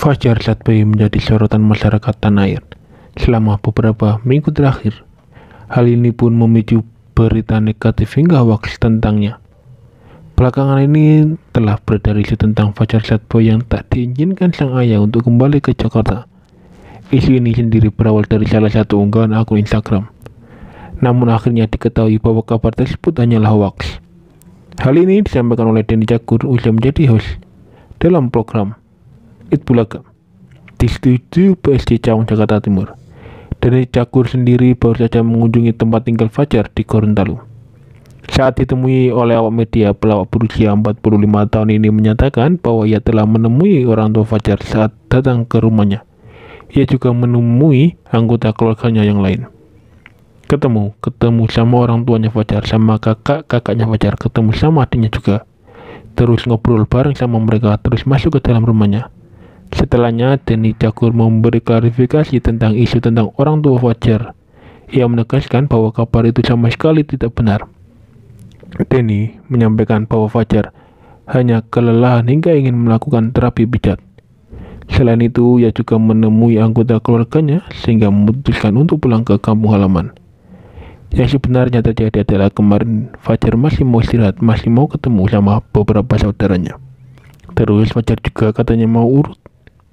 Fajar Latbi menjadi sorotan masyarakat tanah air selama beberapa minggu terakhir. Hal ini pun memicu berita negatif hingga hoax tentangnya. Belakangan ini telah beredar isu tentang Fajar Latbi yang tak diizinkan sang ayah untuk kembali ke Jakarta. Isu ini sendiri berawal dari salah satu unggahan akun Instagram. Namun akhirnya diketahui bahwa kabar tersebut hanyalah hoax. Hal ini disampaikan oleh Denny Cagur usia menjadi host dalam program di Disetujui PSG Cawang Jakarta Timur. Dari Cakur sendiri baru saja mengunjungi tempat tinggal Fajar di Gorontalo. Saat ditemui oleh awak media, pelawak berusia 45 tahun ini menyatakan bahwa ia telah menemui orang tua Fajar saat datang ke rumahnya. Ia juga menemui anggota keluarganya yang lain. Ketemu, ketemu sama orang tuanya Fajar, sama kakak, kakaknya Fajar, ketemu sama adiknya juga. Terus ngobrol bareng sama mereka, terus masuk ke dalam rumahnya. Setelahnya, Denny Cakur memberi klarifikasi tentang isu tentang orang tua Fajar. Ia menegaskan bahwa kabar itu sama sekali tidak benar. Denny menyampaikan bahwa Fajar hanya kelelahan hingga ingin melakukan terapi pijat. Selain itu, ia juga menemui anggota keluarganya sehingga memutuskan untuk pulang ke kampung halaman. Yang sebenarnya terjadi adalah kemarin Fajar masih mau istirahat, masih mau ketemu sama beberapa saudaranya. Terus Fajar juga katanya mau urut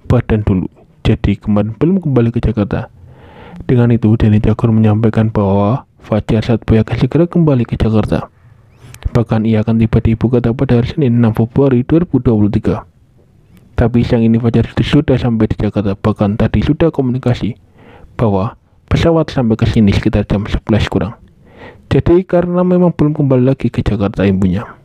Badan dulu, jadi kemarin belum kembali ke Jakarta. Dengan itu, Denny Cagur menyampaikan bahwa Fajar Satboy akan segera kembali ke Jakarta. Bahkan ia akan tiba di ibu kota pada hari Senin 6 Februari 2023. Tapi siang ini Fajar sudah sampai di Jakarta, bahkan tadi sudah komunikasi bahwa pesawat sampai ke sini sekitar jam 11 kurang. Jadi karena memang belum kembali lagi ke Jakarta ibunya.